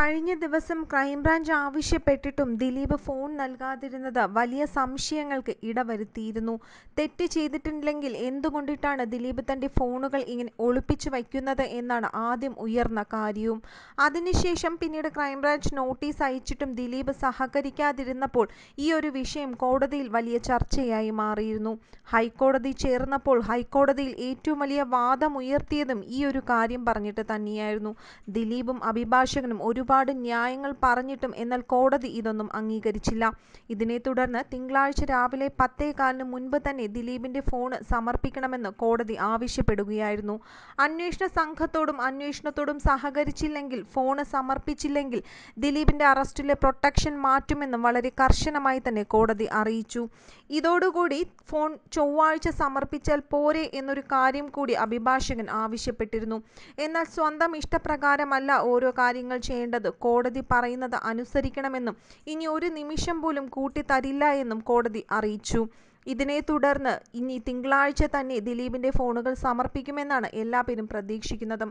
കഴിഞ്ഞ ദിവസം ക്രൈംബ്രാഞ്ച് ആവശ്യപ്പെട്ടിട്ടും ദിലീപ് ഫോൺ നൽകാതിരുന്നത് വലിയ സംശയങ്ങൾക്ക് ഇടവരുത്തിയിരുന്നു തെറ്റ് ചെയ്തിട്ടില്ലെങ്കിൽ എന്തുകൊണ്ടിട്ടാണ് ദിലീപ് തൻ്റെ ഫോണുകൾ ഇങ്ങനെ ഒളിപ്പിച്ചു വയ്ക്കുന്നത് എന്നാണ് ആദ്യം ഉയർന്ന കാര്യവും അതിനുശേഷം പിന്നീട് ക്രൈംബ്രാഞ്ച് നോട്ടീസ് അയച്ചിട്ടും ദിലീപ് സഹകരിക്കാതിരുന്നപ്പോൾ ഈ ഒരു വിഷയം കോടതിയിൽ വലിയ ചർച്ചയായി മാറിയിരുന്നു ഹൈക്കോടതി ചേർന്നപ്പോൾ ഹൈക്കോടതിയിൽ ഏറ്റവും വലിയ വാദം ഉയർത്തിയതും ഈ ഒരു കാര്യം പറഞ്ഞിട്ട് തന്നെയായിരുന്നു ദിലീപും അഭിഭാഷകനും ഒരു ഒരുപാട് ന്യായങ്ങൾ പറഞ്ഞിട്ടും എന്നാൽ കോടതി ഇതൊന്നും അംഗീകരിച്ചില്ല ഇതിനെ തുടർന്ന് തിങ്കളാഴ്ച രാവിലെ പത്തേകാലിന് മുൻപ് തന്നെ ദിലീപിന്റെ ഫോൺ സമർപ്പിക്കണമെന്ന് കോടതി ആവശ്യപ്പെടുകയായിരുന്നു അന്വേഷണ സംഘത്തോടും അന്വേഷണത്തോടും സഹകരിച്ചില്ലെങ്കിൽ ഫോൺ സമർപ്പിച്ചില്ലെങ്കിൽ ദിലീപിന്റെ അറസ്റ്റിലെ പ്രൊട്ടക്ഷൻ മാറ്റുമെന്നും വളരെ കർശനമായി തന്നെ കോടതി അറിയിച്ചു ഇതോടുകൂടി ഫോൺ ചൊവ്വാഴ്ച സമർപ്പിച്ചാൽ പോരെ എന്നൊരു കാര്യം കൂടി അഭിഭാഷകൻ ആവശ്യപ്പെട്ടിരുന്നു എന്നാൽ സ്വന്തം ഇഷ്ടപ്രകാരമല്ല ഓരോ കാര്യങ്ങൾ ചെയ്യേണ്ടത് ചെയ്യേണ്ടത് കോടതി പറയുന്നത് അനുസരിക്കണമെന്നും ഇനി ഒരു നിമിഷം പോലും കൂട്ടിത്തരില്ല എന്നും കോടതി അറിയിച്ചു ഇതിനെ തുടർന്ന് ഇനി തിങ്കളാഴ്ച തന്നെ ദിലീപിന്റെ ഫോണുകൾ സമർപ്പിക്കുമെന്നാണ് എല്ലാ പേരും പ്രതീക്ഷിക്കുന്നത്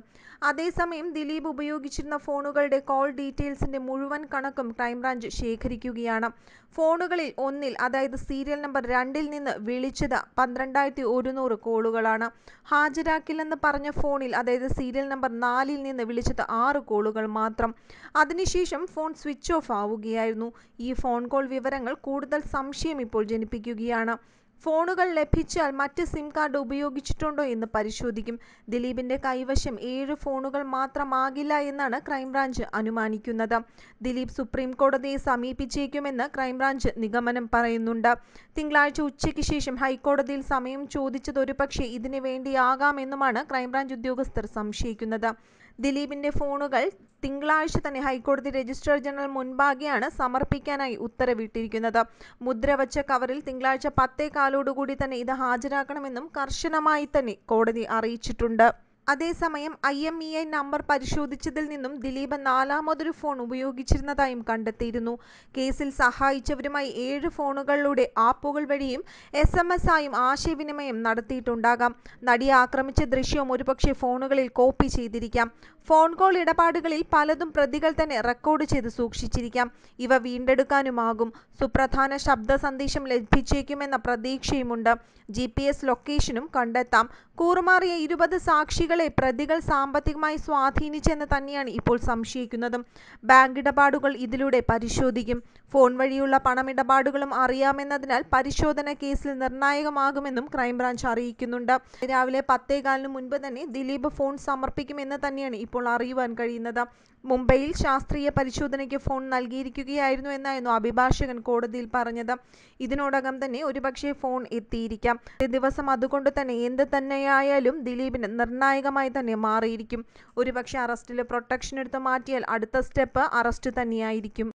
അതേസമയം ദിലീപ് ഉപയോഗിച്ചിരുന്ന ഫോണുകളുടെ കോൾ ഡീറ്റെയിൽസിന്റെ മുഴുവൻ കണക്കും ക്രൈംബ്രാഞ്ച് ശേഖരിക്കുകയാണ് ഫോണുകളിൽ ഒന്നിൽ അതായത് സീരിയൽ നമ്പർ രണ്ടിൽ നിന്ന് വിളിച്ചത് പന്ത്രണ്ടായിരത്തി ഒരുന്നൂറ് കോളുകളാണ് ഹാജരാക്കില്ലെന്ന് പറഞ്ഞ ഫോണിൽ അതായത് സീരിയൽ നമ്പർ നാലിൽ നിന്ന് വിളിച്ചത് ആറ് കോളുകൾ മാത്രം അതിനുശേഷം ഫോൺ സ്വിച്ച് ഓഫ് ആവുകയായിരുന്നു ഈ ഫോൺ കോൾ വിവരങ്ങൾ കൂടുതൽ സംശയം ഇപ്പോൾ ജനിപ്പിക്കുകയാണ് ഫോണുകൾ ലഭിച്ചാൽ മറ്റ് സിം കാർഡ് ഉപയോഗിച്ചിട്ടുണ്ടോ എന്ന് പരിശോധിക്കും ദിലീപിന്റെ കൈവശം ഏഴ് ഫോണുകൾ മാത്രമാകില്ല എന്നാണ് ക്രൈംബ്രാഞ്ച് അനുമാനിക്കുന്നത് ദിലീപ് സുപ്രീം കോടതിയെ സമീപിച്ചേക്കുമെന്ന് ക്രൈംബ്രാഞ്ച് നിഗമനം പറയുന്നുണ്ട് തിങ്കളാഴ്ച ഉച്ചയ്ക്ക് ശേഷം ഹൈക്കോടതിയിൽ സമയം ചോദിച്ചത് ഒരുപക്ഷെ ഇതിനു വേണ്ടിയാകാമെന്നുമാണ് ക്രൈംബ്രാഞ്ച് ഉദ്യോഗസ്ഥർ സംശയിക്കുന്നത് ദിലീപിന്റെ ഫോണുകൾ തിങ്കളാഴ്ച തന്നെ ഹൈക്കോടതി രജിസ്ട്രാർ ജനറൽ മുൻപാകെയാണ് സമർപ്പിക്കാനായി ഉത്തരവിട്ടിരിക്കുന്നത് മുദ്രവച്ച കവറിൽ തിങ്കളാഴ്ച പത്തേ കാലോടുകൂടി തന്നെ ഇത് ഹാജരാക്കണമെന്നും കർശനമായി തന്നെ കോടതി അറിയിച്ചിട്ടുണ്ട് അതേസമയം I M E I number പരിശോധിച്ചതിൽ നിന്നും ദിലീപ് നാലാമതൊരു ഫോൺ ഉപയോഗിച്ചിരുന്നതായും കണ്ടെത്തിയിരുന്നു കേസിൽ സഹായിച്ചവരുമായി ഏഴ് ഫോണുകളിലൂടെ ആപ്പുകൾ വഴിയും എസ് എം എസ് ആയും ആശയവിനിമയം നടത്തിയിട്ടുണ്ടാകാം നടിയെ ആക്രമിച്ച ദൃശ്യവും ഒരുപക്ഷെ ഫോണുകളിൽ കോപ്പി ചെയ്തിരിക്കാം ഫോൺ കോൾ ഇടപാടുകളിൽ പലതും പ്രതികൾ തന്നെ റെക്കോർഡ് ചെയ്ത് സൂക്ഷിച്ചിരിക്കാം ഇവ വീണ്ടെടുക്കാനുമാകും സുപ്രധാന ശബ്ദ സന്ദേശം ലഭിച്ചേക്കുമെന്ന പ്രതീക്ഷയുമുണ്ട് ജി ലൊക്കേഷനും കണ്ടെത്താം കൂറുമാറിയ ഇരുപത് സാക്ഷികൾ ബാങ്കുകളെ പ്രതികൾ സാമ്പത്തികമായി സ്വാധീനിച്ചെന്ന് തന്നെയാണ് ഇപ്പോൾ സംശയിക്കുന്നത് ബാങ്ക് ഇടപാടുകൾ ഇതിലൂടെ പരിശോധിക്കും ഫോൺ വഴിയുള്ള പണമിടപാടുകളും അറിയാമെന്നതിനാൽ പരിശോധന കേസിൽ നിർണായകമാകുമെന്നും ക്രൈംബ്രാഞ്ച് അറിയിക്കുന്നുണ്ട് രാവിലെ പത്തേകാലിന് മുൻപ് തന്നെ ദിലീപ് ഫോൺ സമർപ്പിക്കുമെന്ന് തന്നെയാണ് ഇപ്പോൾ അറിയുവാൻ കഴിയുന്നത് മുംബൈയിൽ ശാസ്ത്രീയ പരിശോധനയ്ക്ക് ഫോൺ നൽകിയിരിക്കുകയായിരുന്നു എന്നായിരുന്നു അഭിഭാഷകൻ കോടതിയിൽ പറഞ്ഞത് ഇതിനോടകം തന്നെ ഒരുപക്ഷെ ഫോൺ എത്തിയിരിക്കാം ദിവസം അതുകൊണ്ട് തന്നെ എന്ത് തന്നെയായാലും ദിലീപിന് നിർണായക ഭാഗമായി തന്നെ മാറിയിരിക്കും ഒരുപക്ഷേ അറസ്റ്റിൽ പ്രൊട്ടക്ഷൻ എടുത്ത് മാറ്റിയാൽ അടുത്ത സ്റ്റെപ്പ് അറസ്റ്റ് തന്നെയായിരിക്കും